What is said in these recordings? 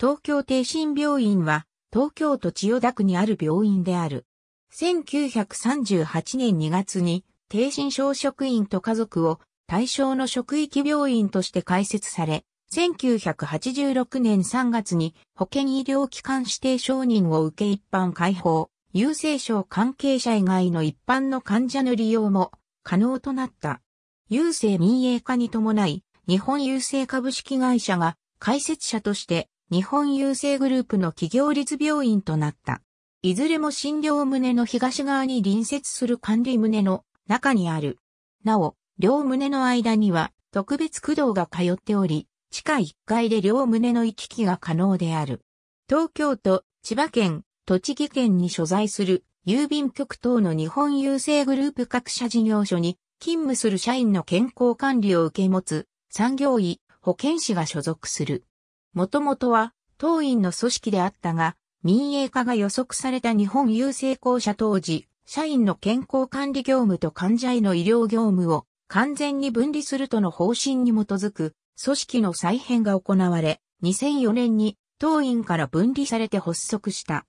東京帝心病院は、東京都千代田区にある病院である。1938年2月に、帝心小職員と家族を対象の職域病院として開設され、1986年3月に保健医療機関指定承認を受け一般開放、郵政省関係者以外の一般の患者の利用も可能となった。郵政民営化に伴い、日本郵政株式会社が開設者として日本郵政グループの企業立病院となった。いずれも診療棟の東側に隣接する管理棟の中にある。なお、両棟の間には特別駆動が通っており、地下1階で両棟の行き来が可能である。東京都、千葉県、栃木県に所在する郵便局等の日本郵政グループ各社事業所に勤務する社員の健康管理を受け持つ産業医、保健師が所属する。もともとは、当院の組織であったが、民営化が予測された日本郵政公社当時、社員の健康管理業務と患者への医療業務を完全に分離するとの方針に基づく組織の再編が行われ、2004年に当院から分離されて発足した。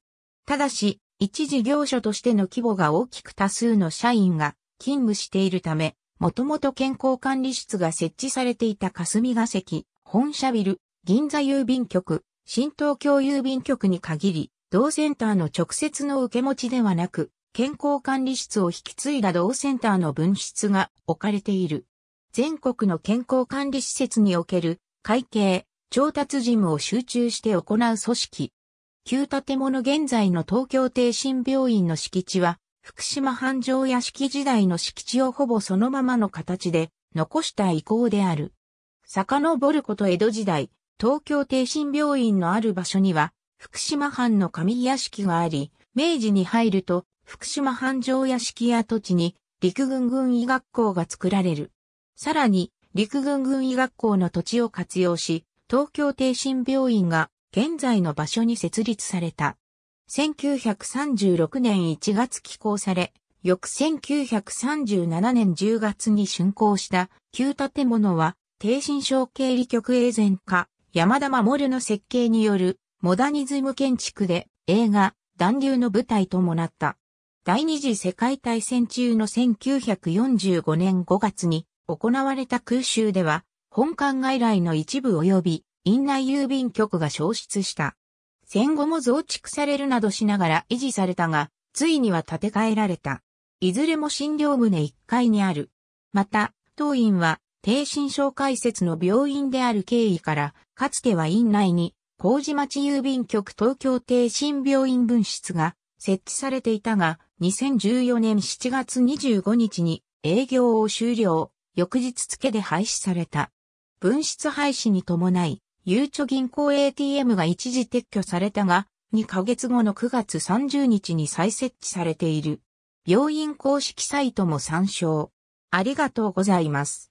ただし、一事業所としての規模が大きく多数の社員が勤務しているため、もともと健康管理室が設置されていた霞が関、本社ビル、銀座郵便局、新東京郵便局に限り、同センターの直接の受け持ちではなく、健康管理室を引き継いだ同センターの分室が置かれている。全国の健康管理施設における会計、調達事務を集中して行う組織。旧建物現在の東京帝心病院の敷地は、福島繁盛屋敷時代の敷地をほぼそのままの形で残した遺構である。遡ること江戸時代、東京帝神病院のある場所には、福島藩の上屋敷があり、明治に入ると、福島藩城屋敷や土地に、陸軍軍医学校が作られる。さらに、陸軍軍医学校の土地を活用し、東京帝神病院が現在の場所に設立された。1936年1月起工され、翌1937年10月に竣工した旧建物は、帝神省経理局永全化、山田守の設計によるモダニズム建築で映画、暖流の舞台ともなった。第二次世界大戦中の1945年5月に行われた空襲では、本館外来の一部及び院内郵便局が消失した。戦後も増築されるなどしながら維持されたが、ついには建て替えられた。いずれも診療棟1階にある。また、当院は低心症解説の病院である経緯から、かつては院内に、麹町郵便局東京低心病院分室が設置されていたが、2014年7月25日に営業を終了、翌日付で廃止された。分室廃止に伴い、ゆうちょ銀行 ATM が一時撤去されたが、2ヶ月後の9月30日に再設置されている。病院公式サイトも参照。ありがとうございます。